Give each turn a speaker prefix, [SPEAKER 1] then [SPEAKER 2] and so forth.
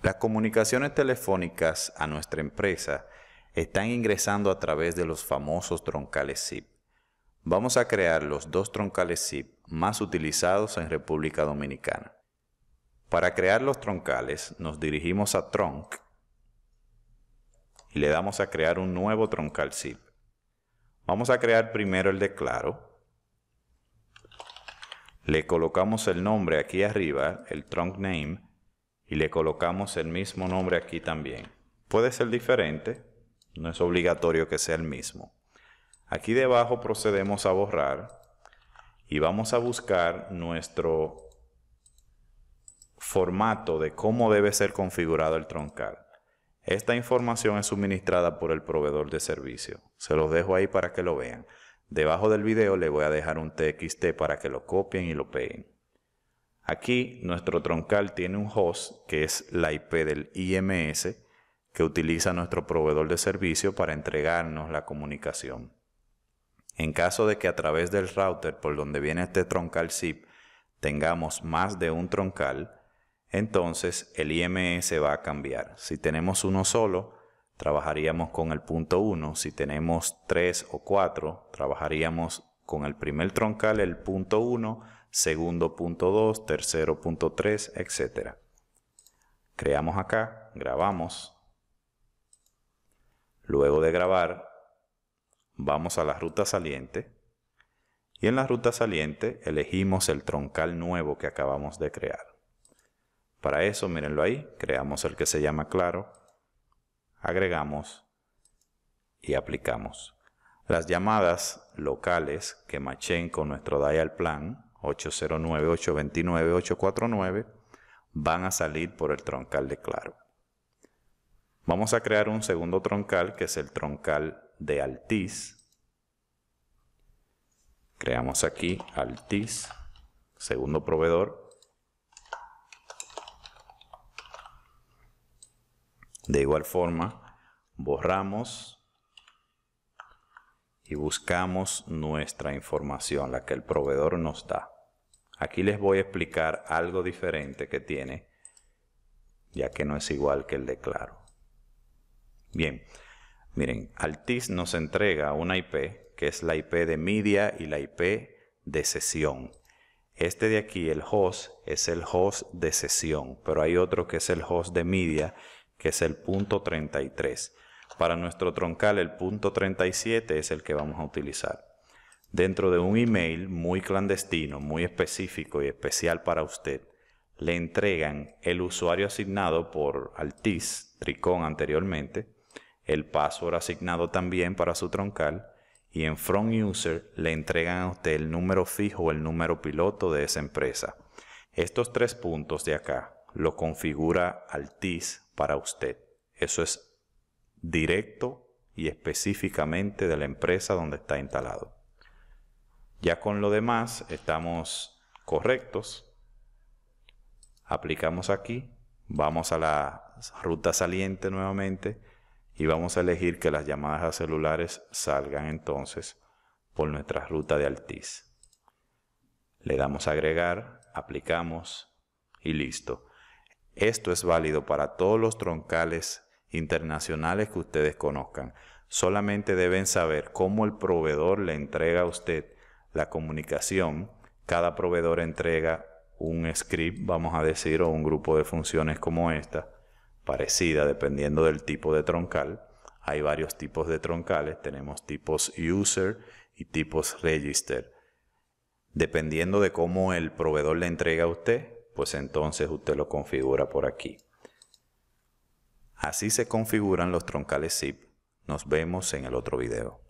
[SPEAKER 1] Las comunicaciones telefónicas a nuestra empresa están ingresando a través de los famosos troncales SIP. Vamos a crear los dos troncales SIP más utilizados en República Dominicana. Para crear los troncales nos dirigimos a Tronc y le damos a crear un nuevo troncal SIP. Vamos a crear primero el de claro. Le colocamos el nombre aquí arriba, el trunk name, y le colocamos el mismo nombre aquí también. Puede ser diferente, no es obligatorio que sea el mismo. Aquí debajo procedemos a borrar y vamos a buscar nuestro formato de cómo debe ser configurado el troncal. Esta información es suministrada por el proveedor de servicio. Se los dejo ahí para que lo vean. Debajo del video le voy a dejar un TXT para que lo copien y lo peguen. Aquí nuestro troncal tiene un host que es la IP del IMS que utiliza nuestro proveedor de servicio para entregarnos la comunicación. En caso de que a través del router por donde viene este troncal zip tengamos más de un troncal, entonces el IMS va a cambiar. Si tenemos uno solo, trabajaríamos con el punto 1. Si tenemos 3 o 4, trabajaríamos con el primer troncal, el punto 1 segundo punto 2, tercero punto 3, etc. Creamos acá, grabamos. Luego de grabar, vamos a la ruta saliente. Y en la ruta saliente elegimos el troncal nuevo que acabamos de crear. Para eso, mírenlo ahí, creamos el que se llama claro, agregamos y aplicamos. Las llamadas locales que machen con nuestro dial plan 809-829-849 van a salir por el troncal de Claro. Vamos a crear un segundo troncal que es el troncal de Altiz. Creamos aquí Altiz, segundo proveedor. De igual forma, borramos y buscamos nuestra información, la que el proveedor nos da. Aquí les voy a explicar algo diferente que tiene, ya que no es igual que el de Claro. Bien, miren, Altis nos entrega una IP, que es la IP de media y la IP de sesión. Este de aquí, el host, es el host de sesión, pero hay otro que es el host de media, que es el punto 33. Para nuestro troncal el punto 37 es el que vamos a utilizar. Dentro de un email muy clandestino, muy específico y especial para usted, le entregan el usuario asignado por Altis Tricón anteriormente, el password asignado también para su troncal y en Front User le entregan a usted el número fijo o el número piloto de esa empresa. Estos tres puntos de acá lo configura Altis para usted. Eso es directo y específicamente de la empresa donde está instalado. Ya con lo demás estamos correctos. Aplicamos aquí, vamos a la ruta saliente nuevamente y vamos a elegir que las llamadas a celulares salgan entonces por nuestra ruta de Altiz. Le damos a agregar, aplicamos y listo. Esto es válido para todos los troncales internacionales que ustedes conozcan. Solamente deben saber cómo el proveedor le entrega a usted la comunicación. Cada proveedor entrega un script, vamos a decir, o un grupo de funciones como esta, parecida dependiendo del tipo de troncal. Hay varios tipos de troncales, tenemos tipos user y tipos register. Dependiendo de cómo el proveedor le entrega a usted, pues entonces usted lo configura por aquí. Así se configuran los troncales zip. Nos vemos en el otro video.